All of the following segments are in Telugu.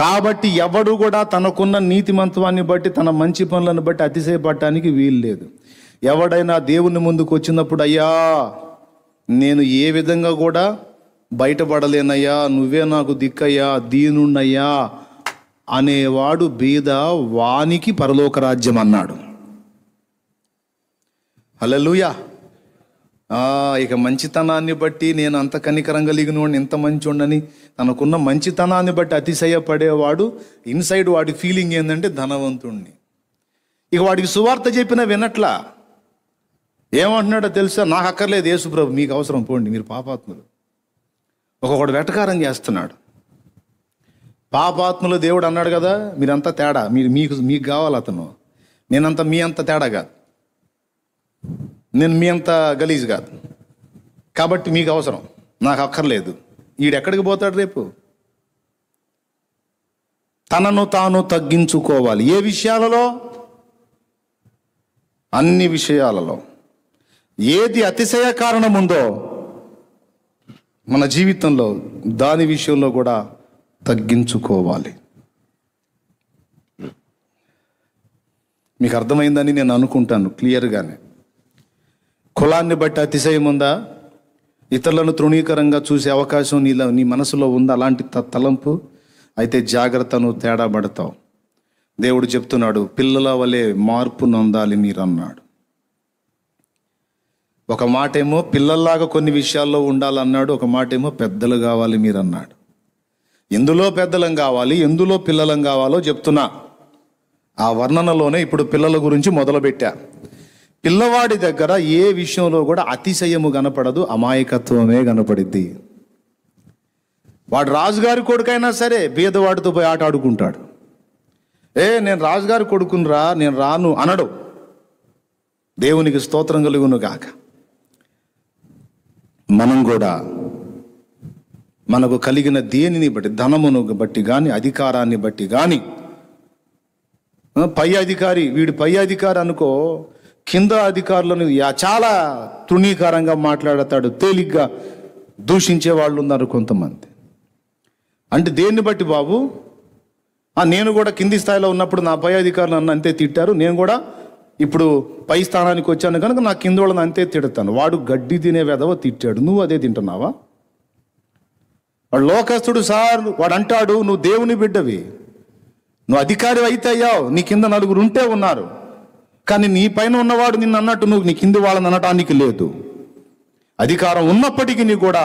కాబట్టి ఎవడు కూడా తనకున్న నీతిమంత్వాన్ని బట్టి తన మంచి పనులను బట్టి అతిశయపడటానికి వీలు లేదు ఎవడైనా దేవుని ముందుకు వచ్చినప్పుడు అయ్యా నేను ఏ విధంగా కూడా బయటపడలేనయ్యా నువ్వే నాకు దిక్కయ్యా దీనున్నయ్యా అనేవాడు బీద వానికి పరలోక రాజ్యం అన్నాడు హలో ఇక మంచితనాన్ని బట్టి నేను అంత కలిగిన వాడిని ఇంత ఉండని తనకున్న మంచితనాన్ని బట్టి అతిశయపడేవాడు ఇన్సైడ్ వాడి ఫీలింగ్ ఏంటంటే ధనవంతుణ్ణి ఇక వాడికి సువార్త చెప్పిన వినట్లా ఏమంటున్నాడో తెలుసా నాకు అక్కర్లేదు యేసుప్రభు మీకు అవసరం పోండి మీరు పాపాత్ములు ఒక్కొక్కడు వెటకారం చేస్తున్నాడు పాపాత్ములు దేవుడు అన్నాడు కదా మీరంతా తేడా మీరు మీకు మీకు కావాలి అతను నేనంత మీ అంత తేడా కాదు నేను మీ అంత గలీజ్ కాదు కాబట్టి మీకు అవసరం నాకు అక్కర్లేదు ఈడెక్కడికి పోతాడు రేపు తనను తాను తగ్గించుకోవాలి ఏ విషయాలలో అన్ని విషయాలలో ఏది అతిశయ కారణం ఉందో మన జీవితంలో దాని విషయంలో కూడా తగ్గించుకోవాలి మీకు అర్థమైందని నేను అనుకుంటాను క్లియర్గానే కులాన్ని బట్టి అతిశయం ఉందా ఇతరులను తృణీకరంగా చూసే అవకాశం నీలో నీ మనసులో ఉంది అలాంటి తలంపు అయితే జాగ్రత్తను తేడా పడతావు దేవుడు చెప్తున్నాడు పిల్లల వలె మార్పు నొందాలి మీరు అన్నాడు ఒక మాట ఏమో పిల్లల్లాగా కొన్ని విషయాల్లో ఉండాలన్నాడు ఒక మాట ఏమో పెద్దలు కావాలి మీరు అన్నాడు ఎందులో పెద్దలం కావాలి ఎందులో పిల్లలం కావాలో చెప్తున్నా ఆ వర్ణనలోనే ఇప్పుడు పిల్లల గురించి మొదలుపెట్టా పిల్లవాడి దగ్గర ఏ విషయంలో కూడా అతిశయము కనపడదు అమాయకత్వమే కనపడిద్ది వాడు రాజుగారి కొడుకైనా సరే బీదవాడితో పోయి ఆట ఆడుకుంటాడు ఏ నేను రాజుగారి కొడుకునరా నేను రాను అనడు దేవునికి స్తోత్రం కలుగును గాక మనం కూడా మనకు కలిగిన దేనిని బట్టి ధనమును బట్టి కానీ అధికారాన్ని బట్టి కానీ పై అధికారి వీడు పై అధికారి అనుకో కింద అధికారులను చాలా తృణీకారంగా మాట్లాడతాడు తేలిగ్గా దూషించే వాళ్ళు ఉన్నారు కొంతమంది అంటే దేన్ని బట్టి బాబు నేను కూడా కింది స్థాయిలో ఉన్నప్పుడు నా పై అధికారులు నన్ను అంతే తిట్టారు నేను కూడా ఇప్పుడు పై స్థానానికి వచ్చాను కనుక నా కింద వాళ్ళని అంతే తిడతాను వాడు గడ్డి తినే వెదవ తిట్టాడు నువ్వు అదే తింటున్నావా వాడు లోకస్తుడు సార్ వాడు అంటాడు నువ్వు దేవుని బిడ్డవి నువ్వు అధికారి అయితే అయ్యావు నీ కింద నలుగురు ఉంటే ఉన్నారు కానీ నీ పైన ఉన్నవాడు నిన్ను అన్నట్టు నువ్వు నీ కింది వాళ్ళని అనటానికి లేదు అధికారం ఉన్నప్పటికీ నీ కూడా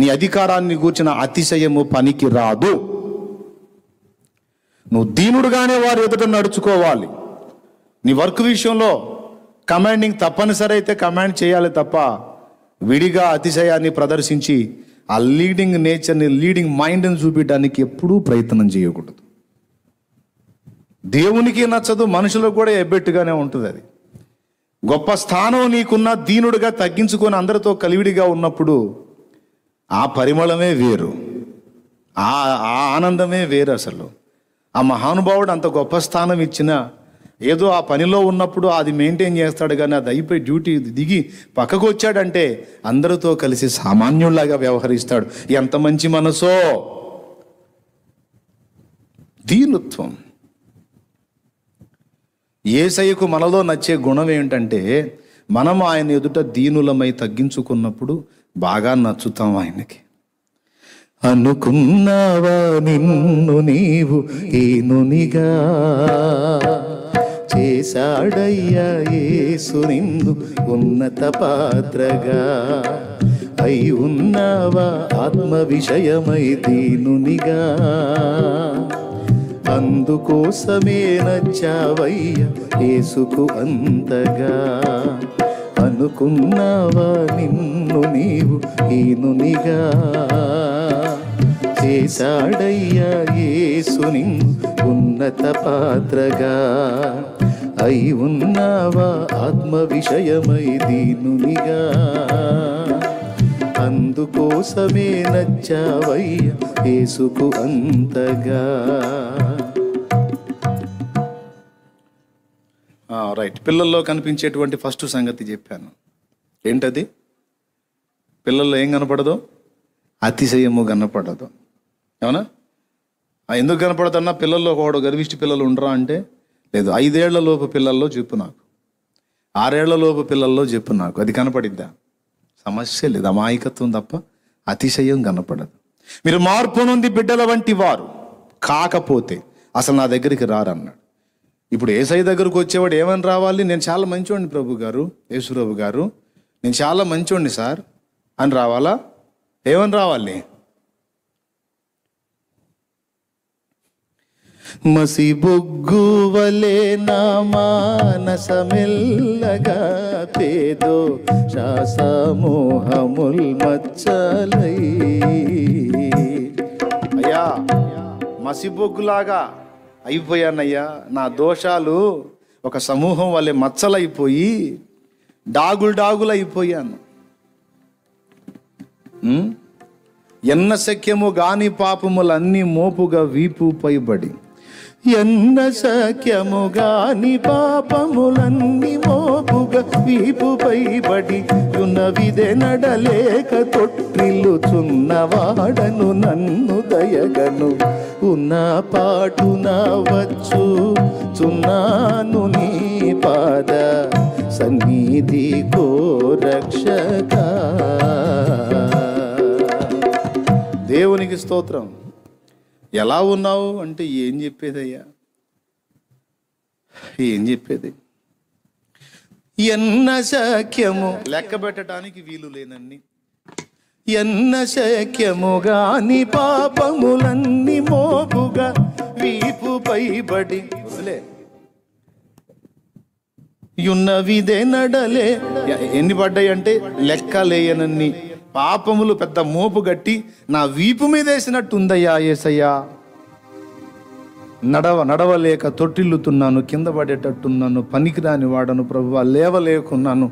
నీ అధికారాన్ని గూర్చిన అతిశయము పనికి రాదు నువ్వు దీనుడుగానే వారి ఎదుట నడుచుకోవాలి నీ వర్క్ విషయంలో కమాండింగ్ తప్పనిసరి అయితే కమాండ్ చేయాలి తప్ప విడిగా అతిశయాన్ని ప్రదర్శించి ఆ లీడింగ్ నేచర్ని లీడింగ్ మైండ్ని చూపించడానికి ఎప్పుడూ ప్రయత్నం చేయకూడదు దేవునికి నచ్చదు మనుషులకు కూడా ఎబ్బెట్టుగానే ఉంటుంది అది గొప్ప స్థానం నీకున్న దీనుడిగా తగ్గించుకొని అందరితో కలివిడిగా ఉన్నప్పుడు ఆ పరిమళమే వేరు ఆ ఆ ఆనందమే వేరు అసలు ఆ మహానుభావుడు అంత గొప్ప స్థానం ఇచ్చిన ఏదో ఆ పనిలో ఉన్నప్పుడు అది మెయింటైన్ చేస్తాడు కానీ అది అయిపోయి డ్యూటీ దిగి పక్కకు వచ్చాడంటే అందరితో కలిసి సామాన్యుల్లాగా వ్యవహరిస్తాడు ఎంత మంచి మనసో దీనుత్వం ఏసయ్యకు మనలో నచ్చే గుణం ఏమిటంటే మనం ఆయన ఎదుట దీనులమై తగ్గించుకున్నప్పుడు బాగా నచ్చుతాం ఆయనకి అనుకున్నావా నిన్ను నీవు ఈనునిగా చేశాడయ్యా యేసు నిన్ను ఉన్నత పాత్రగా అయి ఉన్నావా ఆత్మ విషయమై దీనునిగా అందుకోసమే నచ్చావయ్య ఏసుకు అంతగా అనుకున్నావా నిన్ను నీవు ఈనునిగా చేశాడయ్యా యేసుని ఉన్నత పాత్రగా అయి ఉన్నావా ఆత్మ విషయమై దీనునిగా అందుకోసమే నచ్చావయ్య ఏసుకు అంతగా రైట్ పిల్లల్లో కనిపించేటువంటి ఫస్ట్ సంగతి చెప్పాను ఏంటది పిల్లల్లో ఏం కనపడదు అతిశయము కనపడదు ఏమన్నా ఎందుకు కనపడదన్నా పిల్లల్లో ఒకడు గర్విష్టి పిల్లలు ఉండరా అంటే లేదు ఐదేళ్ల లోపు పిల్లల్లో చెప్పు నాకు ఆరేళ్ల లోపు పిల్లల్లో చెప్పు నాకు అది కనపడిద్దా సమస్య లేదు అమాయకత్వం తప్ప అతిశయం కనపడదు మీరు మార్పు నుండి బిడ్డల వంటి వారు కాకపోతే అసలు నా దగ్గరికి రారన్నాడు ఇప్పుడు ఏసై దగ్గరకు వచ్చేవాడు ఏమని రావాలి నేను చాలా మంచివాడిని ప్రభు గారు యేసుప్రభు గారు నేను చాలా మంచివాడిని సార్ అని రావాలా ఏమని రావాలి మసి బొగ్గు వలే నా మానసమెల్లగా పేదో శాసమోహముల్ మచ్చలై అయ్యా మసి బొగ్గులాగా అయిపోయానయ్యా నా దోషాలు ఒక సమూహం వల్లే మచ్చలైపోయి డాగులు డాగులు అయిపోయాను ఎన్న శక్యము గాని పాపములన్నీ మోపుగా వీపు పైబడి ఎన్న సఖ్యముగాని పాపములన్నీ మోపుగా వీపుపై చున్న యునవిదే నడలేక వాడను నన్ను దయగను ఉన్న పాటు వచ్చు చున్నాను నీ పాద సన్నిధి కో రక్షక దేవునికి స్తోత్రం ఎలా ఉన్నావు అంటే ఏం చెప్పేదయ్యా ఏం చెప్పేది ఎన్న శక్యము లెక్క పెట్టడానికి వీలు లేనన్ని ఎన్న శక్యముగాని పాపములన్నీ మోపుగా వీపు పైబడి ఉన్నవిదే నడలే ఎన్ని పడ్డాయి అంటే లెక్క లేయనన్ని పాపములు పెద్ద మోపు గట్టి నా వీపు మీదేసినట్టు ఉందయ్యా ఏసయ్యా నడవ నడవలేక తొట్టిల్లుతున్నాను కింద పడేటట్టున్నాను పనికిరాని వాడను ప్రభు లేవలేకున్నాను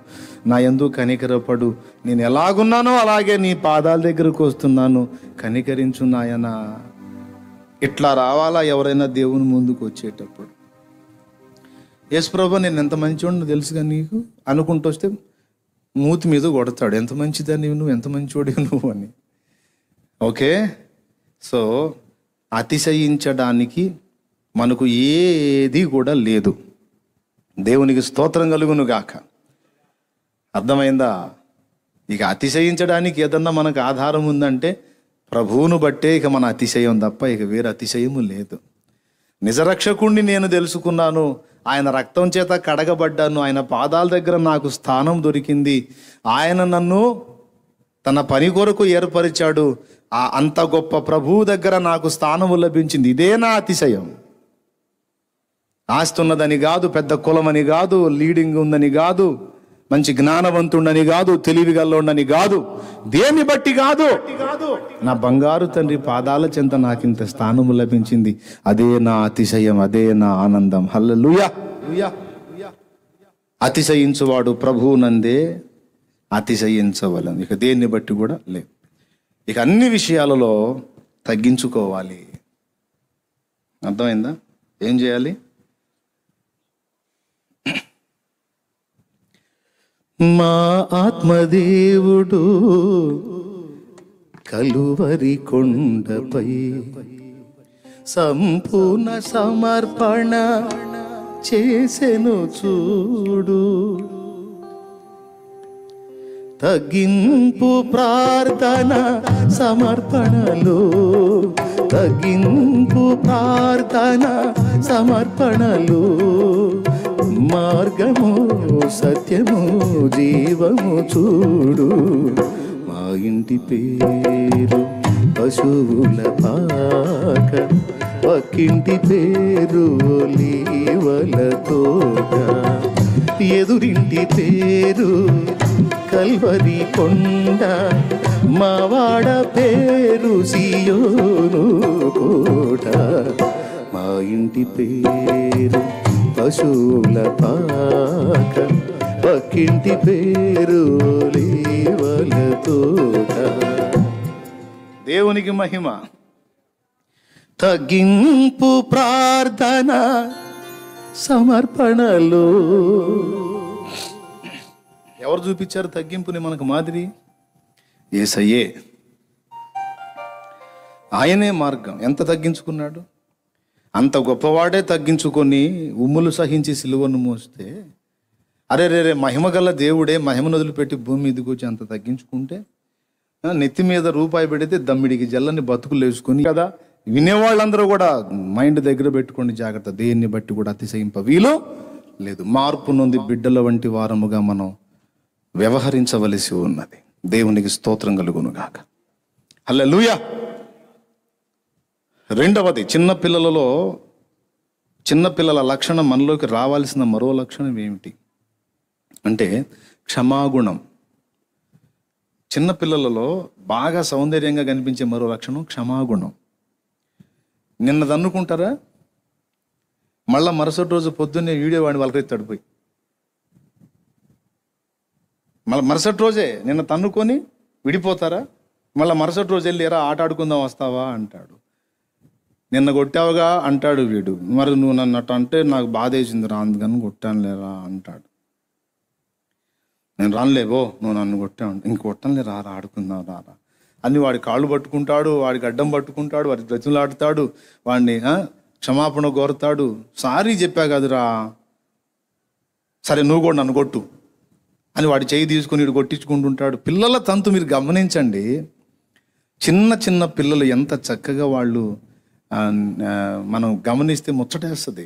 నా ఎందు కనికరపడు నేను ఎలాగున్నానో అలాగే నీ పాదాల దగ్గరకు వస్తున్నాను కనికరించు నాయన ఇట్లా రావాలా ఎవరైనా దేవుని ముందుకు వచ్చేటప్పుడు ఏసు ప్రభు నేను ఎంత మంచివాడిని తెలుసుగా నీకు అనుకుంటూ వస్తే మూతి మీద కొడతాడు ఎంత మంచిదని నువ్వు ఎంత మంచివాడి నువ్వు అని ఓకే సో అతిశయించడానికి మనకు ఏది కూడా లేదు దేవునికి స్తోత్రం కలుగును గాక అర్థమైందా ఇక అతిశయించడానికి ఏదన్నా మనకు ఆధారం ఉందంటే ప్రభువును బట్టే ఇక మన అతిశయం తప్ప ఇక వేరే అతిశయము లేదు నిజరక్షకుణ్ణి నేను తెలుసుకున్నాను ఆయన రక్తం చేత కడగబడ్డాను ఆయన పాదాల దగ్గర నాకు స్థానం దొరికింది ఆయన నన్ను తన పని కొరకు ఏర్పరిచాడు ఆ అంత గొప్ప ప్రభువు దగ్గర నాకు స్థానము లభించింది ఇదే నా అతిశయం ఆస్తున్నదని కాదు పెద్ద కులమని కాదు లీడింగ్ ఉందని కాదు మంచి జ్ఞానవంతుండని కాదు ఉండని కాదు దేని బట్టి కాదు నా బంగారు తండ్రి పాదాల చెంత నాకింత స్థానము లభించింది అదే నా అతిశయం అదే నా ఆనందం హల్లలుయా అతిశయించువాడు ప్రభు నందే అతిశయించవలం ఇక దేన్ని బట్టి కూడా లేదు ఇక అన్ని విషయాలలో తగ్గించుకోవాలి అర్థమైందా ఏం చేయాలి మా ఆత్మదేవుడు కలువరి కొండపై సంపూర్ణ సమర్పణ చేసెను చూడు తగ్గింపు ప్రార్థన సమర్పణలు తగ్గింపు ప్రార్థన సమర్పణలు మార్గము సత్యము జీవము చూడు మా ఇంటి పేరు పశువుల పాక పక్కింటి పేరు తోట ఎదురింటి పేరు కల్వరి కొండ మా వాడ పేరు సియోను కోట మా ఇంటి పేరు పశువుల పాక పక్కింటి పేరు దేవునికి మహిమ తగ్గింపు ప్రార్థన సమర్పణలు ఎవరు చూపించారు తగ్గింపుని మనకు మాదిరి ఏసయ్యే ఆయనే మార్గం ఎంత తగ్గించుకున్నాడు అంత గొప్పవాడే తగ్గించుకొని ఉమ్ములు సహించి సిలువను మోస్తే అరే రే రే మహిమగల దేవుడే మహిమను వదిలిపెట్టి భూమి మీద కూర్చి అంత తగ్గించుకుంటే నెత్తి మీద రూపాయి పెడితే దమ్మిడికి జల్లని బతుకులు వేసుకుని కదా వినేవాళ్ళందరూ కూడా మైండ్ దగ్గర పెట్టుకోండి జాగ్రత్త దేన్ని బట్టి కూడా అతిశయింప వీలు లేదు మార్పు నుంది బిడ్డల వంటి వారముగా మనం వ్యవహరించవలసి ఉన్నది దేవునికి స్తోత్రం కలుగును గాక హలో లూయా రెండవది చిన్నపిల్లలలో చిన్నపిల్లల లక్షణం మనలోకి రావాల్సిన మరో లక్షణం ఏమిటి అంటే క్షమాగుణం చిన్నపిల్లలలో బాగా సౌందర్యంగా కనిపించే మరో లక్షణం క్షమాగుణం నిన్నదన్నుకుంటారా మళ్ళీ మరుసటి రోజు పొద్దున్నే వీడియో వాడిని వాళ్ళకి తడిపోయి మళ్ళీ మరుసటి రోజే నిన్న తన్నుకొని విడిపోతారా మళ్ళీ మరుసటి రోజు వెళ్ళి ఎరా ఆట ఆడుకుందాం వస్తావా అంటాడు నిన్న కొట్టావుగా అంటాడు వీడు మరి నువ్వు నన్నట్టు అంటే నాకు బాధ వేసింది రా అందుకని కొట్టాను లేరా అంటాడు నేను రానులేవో నువ్వు నన్ను కొట్టావు ఇంక కొట్టనులే రా ఆడుకుందాం రారా అని వాడి కాళ్ళు పట్టుకుంటాడు వాడికి అడ్డం పట్టుకుంటాడు వాడి బ్రతులాడుతాడు వాడిని క్షమాపణ కోరుతాడు సారీ చెప్పా కదరా సరే నువ్వు కూడా నన్ను కొట్టు అని వాడి చేయి తీసుకుని ఇడు కొట్టించుకుంటుంటాడు పిల్లల తంతు మీరు గమనించండి చిన్న చిన్న పిల్లలు ఎంత చక్కగా వాళ్ళు మనం గమనిస్తే ముచ్చటేస్తుంది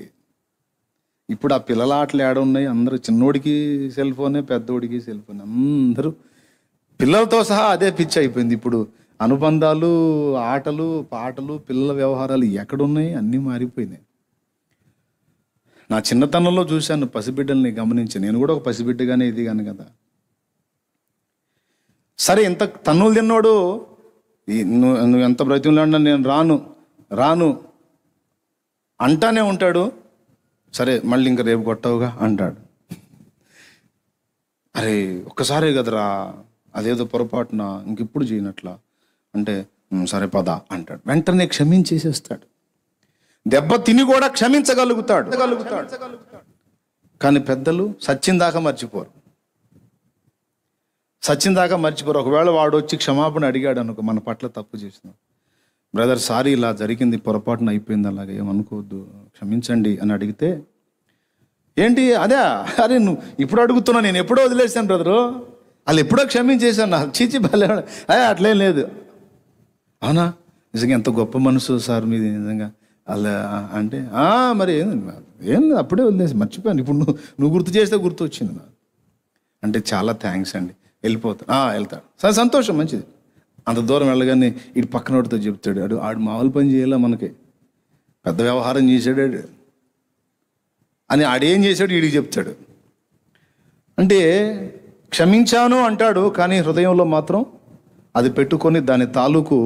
ఇప్పుడు ఆ పిల్లల ఆటలు ఉన్నాయి అందరూ చిన్నోడికి సెల్ ఫోనే పెద్దోడికి సెల్ ఫోన్ అందరూ పిల్లలతో సహా అదే పిచ్చి అయిపోయింది ఇప్పుడు అనుబంధాలు ఆటలు పాటలు పిల్లల వ్యవహారాలు ఎక్కడున్నాయి అన్నీ మారిపోయినాయి నా చిన్నతనంలో చూశాను పసిబిడ్డల్ని గమనించి నేను కూడా ఒక పసిబిడ్డగానే ఎదిగాను కదా సరే ఇంత తన్నులు తిన్నాడు నువ్వు ఎంత బ్రతిమలాడినా నేను రాను రాను అంటానే ఉంటాడు సరే మళ్ళీ ఇంకా రేపు కొట్టవుగా అంటాడు అరే ఒక్కసారే కదరా అదేదో పొరపాటున ఇప్పుడు చేయనట్లా అంటే సరే పద అంటాడు వెంటనే క్షమించేసేస్తాడు దెబ్బ తిని కూడా క్షమించగలుగుతాడు కానీ పెద్దలు సచిన్ దాకా మర్చిపోరు సచిన్ దాకా మర్చిపోరు ఒకవేళ వాడు వచ్చి క్షమాపణ అడిగాడు అనుకో మన పట్ల తప్పు చేసినాడు బ్రదర్ సారీ ఇలా జరిగింది పొరపాటున అయిపోయింది అలాగే ఏమనుకోవద్దు క్షమించండి అని అడిగితే ఏంటి అదే అరే నువ్వు ఇప్పుడు అడుగుతున్నా నేను ఎప్పుడో వదిలేసాను బ్రదరు వాళ్ళు ఎప్పుడో క్షమించేశాను నా చీచి బలే అదే అట్లేం లేదు అవునా నిజంగా ఎంత గొప్ప మనసు సార్ మీది నిజంగా అలా అంటే మరి ఏం ఏం లేదు అప్పుడే వదిలేసి మర్చిపోయాను ఇప్పుడు నువ్వు నువ్వు గుర్తు చేస్తే గుర్తు వచ్చింది నాకు అంటే చాలా థ్యాంక్స్ అండి వెళ్ళిపోతాను వెళ్తాడు సరే సంతోషం మంచిది అంత దూరం వెళ్ళగానే ఇటు పక్కన వాడితో చెప్తాడు ఆడు ఆడు మామూలు పని చేయాలా మనకి పెద్ద వ్యవహారం చేశాడు అని ఆడేం చేశాడు ఈడికి చెప్తాడు అంటే క్షమించాను అంటాడు కానీ హృదయంలో మాత్రం అది పెట్టుకొని దాని తాలూకు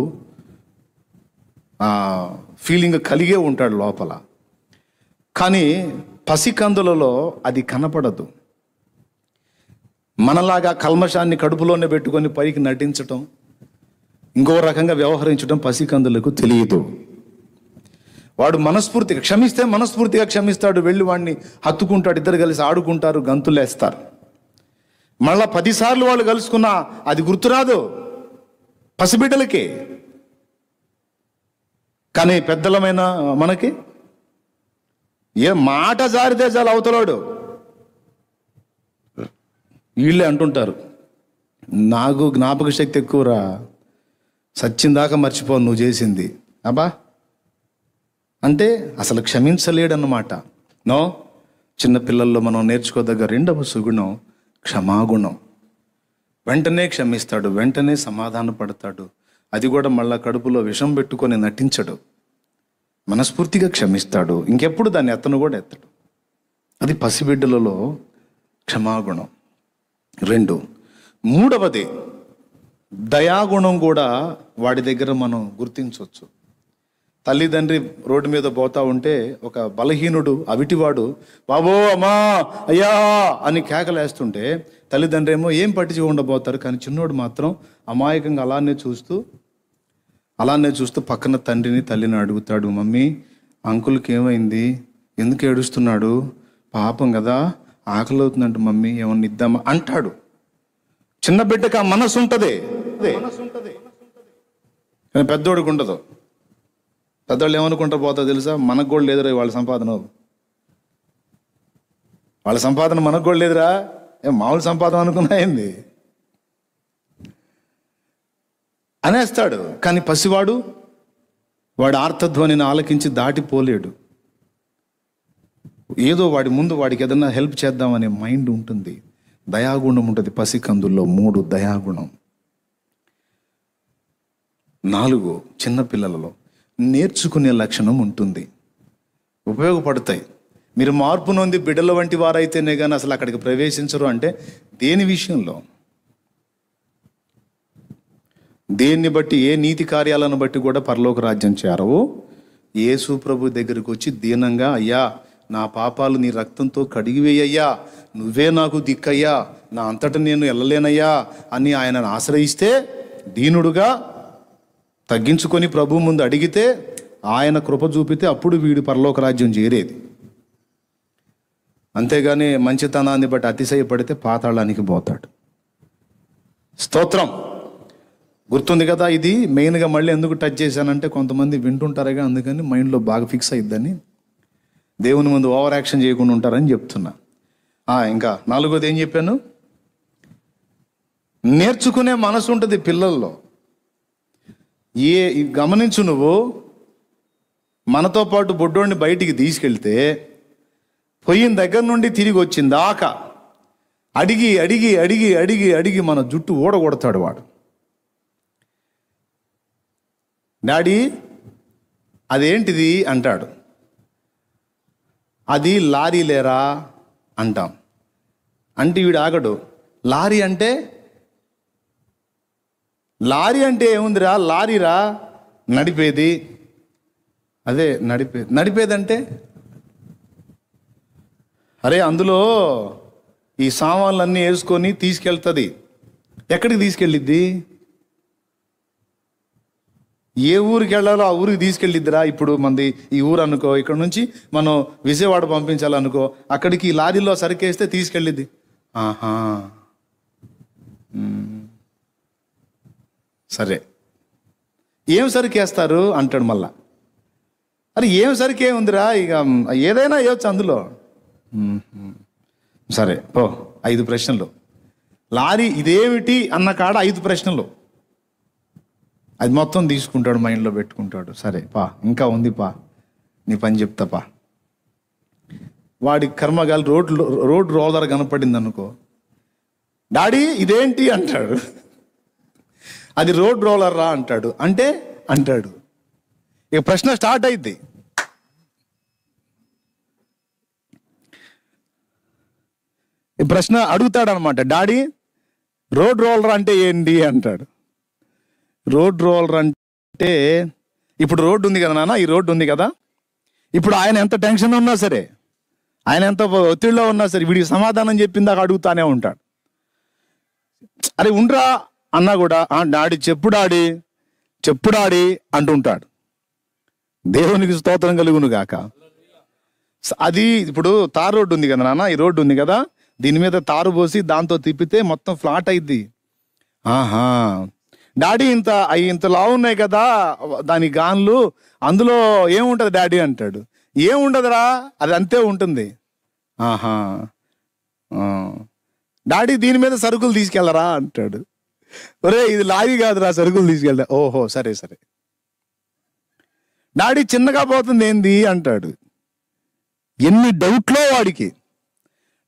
ఫీలింగ్ కలిగే ఉంటాడు లోపల కానీ పసికందులలో అది కనపడదు మనలాగా కల్మషాన్ని కడుపులోనే పెట్టుకొని పైకి నటించటం ఇంకో రకంగా వ్యవహరించడం పసికందులకు తెలియదు వాడు మనస్ఫూర్తిగా క్షమిస్తే మనస్ఫూర్తిగా క్షమిస్తాడు వెళ్ళి వాడిని హత్తుకుంటాడు ఇద్దరు కలిసి ఆడుకుంటారు గంతులేస్తారు మళ్ళా పదిసార్లు వాళ్ళు కలుసుకున్నా అది గుర్తురాదు పసిబిడ్డలకి కానీ పెద్దలమైన మనకి ఏ మాట జారితే చాలు అవతలాడు వీళ్ళే అంటుంటారు నాకు జ్ఞాపక శక్తి ఎక్కువరా సచ్చిందాకా మర్చిపో నువ్వు చేసింది అబ్బా అంటే అసలు క్షమించలేడన్నమాట నో చిన్నపిల్లల్లో మనం నేర్చుకోదగ్గ రెండవ సుగుణం క్షమాగుణం వెంటనే క్షమిస్తాడు వెంటనే సమాధాన పడతాడు అది కూడా మళ్ళా కడుపులో విషం పెట్టుకొని నటించడు మనస్ఫూర్తిగా క్షమిస్తాడు ఇంకెప్పుడు దాన్ని ఎత్తను కూడా ఎత్తడు అది పసిబిడ్డలలో క్షమాగుణం రెండు మూడవది దయాగుణం కూడా వాడి దగ్గర మనం గుర్తించవచ్చు తల్లిదండ్రి రోడ్డు మీద పోతా ఉంటే ఒక బలహీనుడు అవిటివాడు బాబో అమ్మా అయ్యా అని కేకలేస్తుంటే తల్లిదండ్రి ఏమో ఏం పట్టించి పోతారు కానీ చిన్నోడు మాత్రం అమాయకంగా అలానే చూస్తూ అలానే చూస్తూ పక్కన తండ్రిని తల్లిని అడుగుతాడు మమ్మీ అంకుల్కి ఏమైంది ఎందుకు ఏడుస్తున్నాడు పాపం కదా ఆకలి అవుతుందంట మమ్మీ ఏమన్నా ఇద్దామా అంటాడు చిన్న బిడ్డకి ఆ మనసు ఉంటుంది కానీ పెద్దోడికి ఉండదు పెద్దవాళ్ళు ఏమనుకుంటారు పోతా తెలుసా మనకు కూడా లేదురా వాళ్ళ సంపాదన వాళ్ళ సంపాదన మనకు కూడా లేదురా ఏ మామూలు సంపాదన అనుకున్నా ఏంది అనేస్తాడు కానీ పసివాడు వాడి ఆర్తధ్వనిని ఆలకించి దాటిపోలేడు ఏదో వాడి ముందు వాడికి ఏదన్నా హెల్ప్ చేద్దామనే మైండ్ ఉంటుంది దయాగుణం ఉంటుంది పసికందుల్లో మూడు దయాగుణం నాలుగు చిన్నపిల్లలలో నేర్చుకునే లక్షణం ఉంటుంది ఉపయోగపడతాయి మీరు మార్పు నొంది బిడ్డల వంటి వారైతేనే కానీ అసలు అక్కడికి ప్రవేశించరు అంటే దేని విషయంలో దేన్ని బట్టి ఏ నీతి కార్యాలను బట్టి కూడా పరలోక రాజ్యం చేరవు యేసు ప్రభు దగ్గరికి వచ్చి దీనంగా అయ్యా నా పాపాలు నీ రక్తంతో కడిగివేయ్యా నువ్వే నాకు దిక్కయ్యా నా అంతటా నేను వెళ్ళలేనయ్యా అని ఆయనను ఆశ్రయిస్తే దీనుడుగా తగ్గించుకొని ప్రభు ముందు అడిగితే ఆయన కృప చూపితే అప్పుడు వీడు పరలోక రాజ్యం చేరేది అంతేగాని మంచితనాన్ని బట్టి అతిశయపడితే పాతాళానికి పోతాడు స్తోత్రం గుర్తుంది కదా ఇది మెయిన్గా మళ్ళీ ఎందుకు టచ్ చేశానంటే కొంతమంది వింటుంటారుగా అందుకని మైండ్లో బాగా ఫిక్స్ అయ్యిద్దని దేవుని ముందు ఓవర్ యాక్షన్ చేయకుండా ఉంటారని చెప్తున్నా ఇంకా నాలుగోది ఏం చెప్పాను నేర్చుకునే మనసు ఉంటుంది పిల్లల్లో ఏ గమనించు నువ్వు మనతో పాటు బొడ్డోడిని బయటికి తీసుకెళ్తే పొయ్యిన దగ్గర నుండి తిరిగి వచ్చింది ఆక అడిగి అడిగి అడిగి అడిగి అడిగి మన జుట్టు ఊడగొడతాడు వాడు డాడీ అదేంటిది అంటాడు అది లారీ లేరా అంటాం అంటే వీడు ఆగడు లారీ అంటే లారీ అంటే ఏముందిరా లారీరా నడిపేది అదే నడిపేది నడిపేదంటే అరే అందులో ఈ సామాన్లన్నీ వేసుకొని తీసుకెళ్తుంది ఎక్కడికి తీసుకెళ్ళిద్ది ఏ ఊరికి వెళ్ళాలో ఆ ఊరికి తీసుకెళ్ళిద్దిరా ఇప్పుడు మంది ఈ ఊరు అనుకో ఇక్కడ నుంచి మనం విజయవాడ పంపించాలనుకో అక్కడికి లారీలో సరికేస్తే తీసుకెళ్ళిద్ది ఆహా సరే ఏం సరికేస్తారు అంటాడు మళ్ళా అరే ఏం సరికేముందిరా ఇక ఏదైనా వేయొచ్చు అందులో సరే పో ఐదు ప్రశ్నలు లారీ ఇదేమిటి అన్న కాడ ఐదు ప్రశ్నలు అది మొత్తం తీసుకుంటాడు మైండ్లో పెట్టుకుంటాడు సరే పా ఇంకా ఉంది పా నీ పని చెప్తా పా వాడి కర్మగాలి రోడ్లో రోడ్ రోలర్ కనపడింది అనుకో డాడీ ఇదేంటి అంటాడు అది రోడ్ రోలర్ రా అంటాడు అంటే అంటాడు ఇక ప్రశ్న స్టార్ట్ అయింది ఈ ప్రశ్న అడుగుతాడనమాట డాడీ రోడ్ రోలర్ అంటే ఏంటి అంటాడు రోడ్ రోలర్ అంటే ఇప్పుడు రోడ్డు ఉంది కదా నాన్న ఈ రోడ్డు ఉంది కదా ఇప్పుడు ఆయన ఎంత టెన్షన్ ఉన్నా సరే ఆయన ఎంత ఒత్తిడిలో ఉన్నా సరే వీడికి సమాధానం చెప్పిందాక అడుగుతానే ఉంటాడు అరే ఉండ్రా అన్నా కూడా డాడీ చెప్పుడాడి చెప్పుడాడి అంటుంటాడు దేవునికి స్తోత్రం కలుగును గాక అది ఇప్పుడు తార్ రోడ్డు ఉంది కదా నాన్న ఈ రోడ్డు ఉంది కదా దీని మీద తారు పోసి దాంతో తిప్పితే మొత్తం ఫ్లాట్ అయింది ఆహా డాడీ ఇంత అవి ఇంత లావు ఉన్నాయి కదా దాని గాన్లు అందులో ఏముంటుంది డాడీ అంటాడు ఏముండదురా అది అంతే ఉంటుంది ఆహా డాడీ దీని మీద సరుకులు తీసుకెళ్ళరా అంటాడు ఒరే ఇది లారీ కాదురా సరుకులు తీసుకెళ్తా ఓహో సరే సరే డాడీ చిన్నగా పోతుంది ఏంది అంటాడు ఎన్ని డౌట్లో వాడికి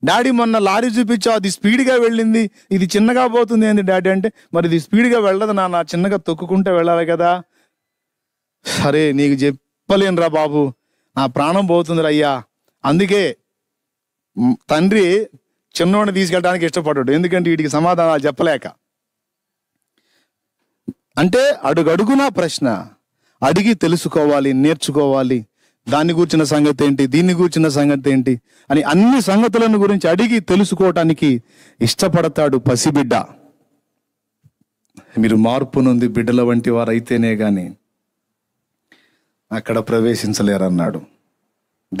డాడీ మొన్న లారీ చూపించావు అది స్పీడ్గా వెళ్ళింది ఇది చిన్నగా పోతుంది ఏంది డాడీ అంటే మరి ఇది స్పీడ్గా వెళ్ళదు నా నా చిన్నగా తొక్కుకుంటే వెళ్ళాలి కదా సరే నీకు చెప్పలేనురా బాబు నా ప్రాణం పోతుందిరా అయ్యా అందుకే తండ్రి చిన్నోడిని తీసుకెళ్ళడానికి ఇష్టపడ్డాడు ఎందుకంటే వీటికి సమాధానాలు చెప్పలేక అంటే అడుగడుగునా ప్రశ్న అడిగి తెలుసుకోవాలి నేర్చుకోవాలి దాన్ని గూర్చిన సంగతి ఏంటి దీన్ని గూర్చిన సంగతి ఏంటి అని అన్ని సంగతులను గురించి అడిగి తెలుసుకోవటానికి ఇష్టపడతాడు పసిబిడ్డ మీరు మార్పు నుంది బిడ్డల వంటి వారైతేనే కానీ అక్కడ ప్రవేశించలేరన్నాడు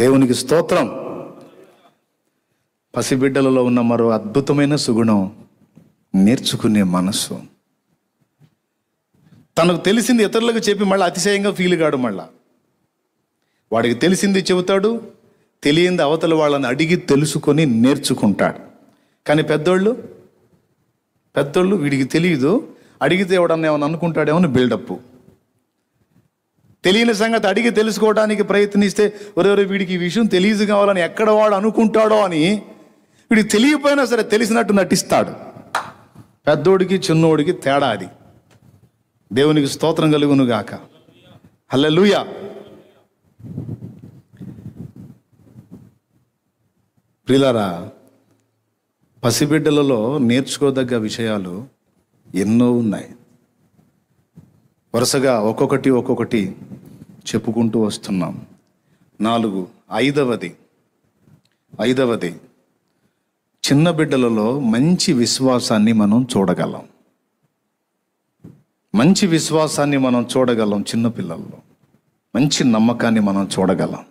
దేవునికి స్తోత్రం పసిబిడ్డలలో ఉన్న మరో అద్భుతమైన సుగుణం నేర్చుకునే మనస్సు తనకు తెలిసింది ఇతరులకు చెప్పి మళ్ళీ అతిశయంగా ఫీల్ కాడు మళ్ళా వాడికి తెలిసింది చెబుతాడు తెలియంది అవతల వాళ్ళని అడిగి తెలుసుకొని నేర్చుకుంటాడు కానీ పెద్దోళ్ళు పెద్దోళ్ళు వీడికి తెలియదు అడిగితే ఎవడన్నా ఏమైనా అనుకుంటాడేమో బిల్డప్ తెలియని సంగతి అడిగి తెలుసుకోవడానికి ప్రయత్నిస్తే ఎవరెవరు వీడికి ఈ విషయం తెలియదు కావాలని ఎక్కడ వాడు అనుకుంటాడో అని వీడికి తెలియపోయినా సరే తెలిసినట్టు నటిస్తాడు పెద్దోడికి చిన్నోడికి తేడా అది దేవునికి స్తోత్రం కలుగును గాక హల్లెలూయా ప్రిలారా పసిబిడ్డలలో నేర్చుకోదగ్గ విషయాలు ఎన్నో ఉన్నాయి వరుసగా ఒక్కొక్కటి ఒక్కొక్కటి చెప్పుకుంటూ వస్తున్నాం నాలుగు ఐదవది ఐదవది చిన్న బిడ్డలలో మంచి విశ్వాసాన్ని మనం చూడగలం మంచి విశ్వాసాన్ని మనం చూడగలం చిన్నపిల్లల్లో మంచి నమ్మకాన్ని మనం చూడగలం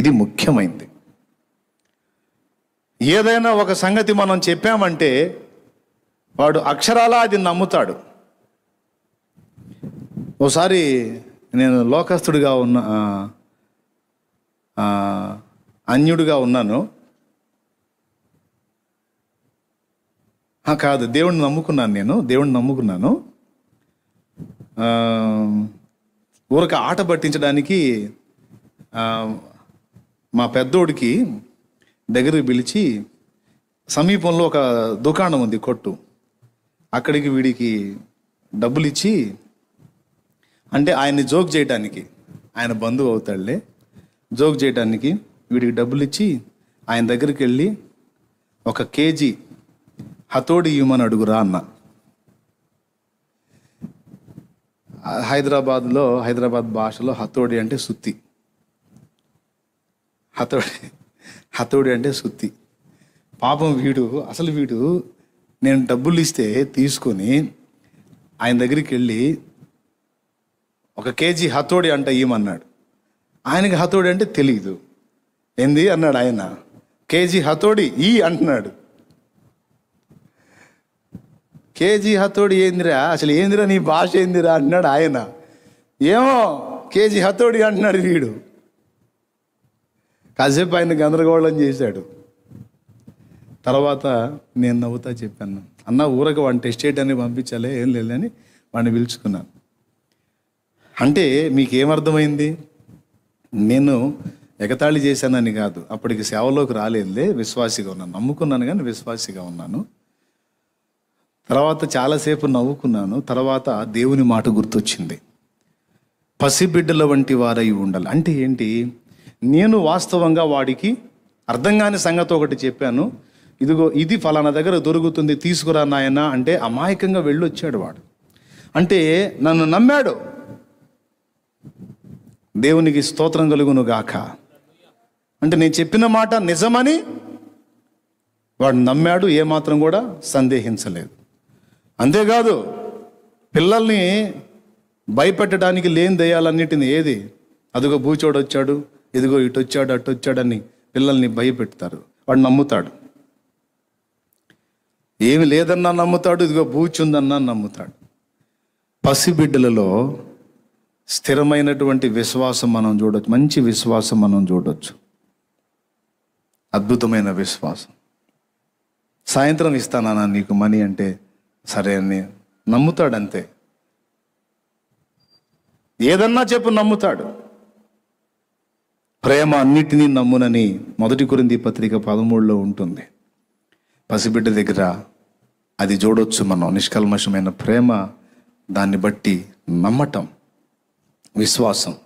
ఇది ముఖ్యమైంది ఏదైనా ఒక సంగతి మనం చెప్పామంటే వాడు అక్షరాలా అది నమ్ముతాడు ఓసారి నేను లోకస్తుడిగా ఉన్న అన్యుడిగా ఉన్నాను కాదు దేవుణ్ణి నమ్ముకున్నాను నేను దేవుడిని నమ్ముకున్నాను ఊరక ఆట పట్టించడానికి మా పెద్దోడికి దగ్గరికి పిలిచి సమీపంలో ఒక దుకాణం ఉంది కొట్టు అక్కడికి వీడికి డబ్బులు ఇచ్చి అంటే ఆయన్ని జోక్ చేయడానికి ఆయన బంధువు అవుతాడులే జోక్ చేయడానికి వీడికి డబ్బులు ఇచ్చి ఆయన దగ్గరికి వెళ్ళి ఒక కేజీ హతోడి ఇవ్వమని అడుగురా అన్నా హైదరాబాద్లో హైదరాబాద్ భాషలో హతోడి అంటే సుత్తి హతోడి హతోడి అంటే సుత్తి పాపం వీడు అసలు వీడు నేను డబ్బులు ఇస్తే తీసుకొని ఆయన దగ్గరికి వెళ్ళి ఒక కేజీ హతోడి అంట ఇవ్వమన్నాడు ఆయనకి హతోడి అంటే తెలియదు ఏంది అన్నాడు ఆయన కేజీ హతోడి ఈ అంటున్నాడు కేజీ హతోడి ఏందిరా అసలు ఏందిరా నీ భాష ఏందిరా అన్నాడు ఆయన ఏమో కేజీ హతోడి అంటున్నాడు వీడు కాసేపు ఆయన గందరగోళం చేశాడు తర్వాత నేను నవ్వుతా చెప్పాను అన్న ఊరక వాడిని టెస్ట్ చేయడానికి పంపించాలే ఏం లేదని వాడిని పిలుచుకున్నాను అంటే మీకేమర్థమైంది నేను ఎగతాళి చేశానని కాదు అప్పటికి సేవలోకి రాలేదులే విశ్వాసిగా ఉన్నాను నమ్ముకున్నాను కానీ విశ్వాసిగా ఉన్నాను తర్వాత చాలాసేపు నవ్వుకున్నాను తర్వాత దేవుని మాట గుర్తొచ్చింది పసిబిడ్డల వంటి వారై ఉండాలి అంటే ఏంటి నేను వాస్తవంగా వాడికి అర్థం కాని సంగతి ఒకటి చెప్పాను ఇదిగో ఇది ఫలానా దగ్గర దొరుకుతుంది తీసుకురా నాయన అంటే అమాయకంగా వెళ్ళొచ్చాడు వాడు అంటే నన్ను నమ్మాడు దేవునికి స్తోత్రం కలుగును గాక అంటే నేను చెప్పిన మాట నిజమని వాడు నమ్మాడు ఏమాత్రం కూడా సందేహించలేదు అంతేకాదు పిల్లల్ని భయపెట్టడానికి లేని దయాలన్నిటిని ఏది అదిగో భూచోడు వచ్చాడు ఇదిగో ఇటు వచ్చాడు అటు వచ్చాడని పిల్లల్ని భయపెడతారు వాడు నమ్ముతాడు ఏమి లేదన్నా నమ్ముతాడు ఇదిగో ఉందన్నా నమ్ముతాడు పసిబిడ్డలలో స్థిరమైనటువంటి విశ్వాసం మనం చూడవచ్చు మంచి విశ్వాసం మనం చూడవచ్చు అద్భుతమైన విశ్వాసం సాయంత్రం ఇస్తానా నీకు మనీ అంటే సరే అని నమ్ముతాడు అంతే ఏదన్నా చెప్పు నమ్ముతాడు ప్రేమ అన్నిటినీ నమ్మునని మొదటి కొరింది పత్రిక పదమూడులో ఉంటుంది పసిబిడ్డ దగ్గర అది చూడొచ్చు మనం నిష్కల్మషమైన ప్రేమ దాన్ని బట్టి నమ్మటం విశ్వాసం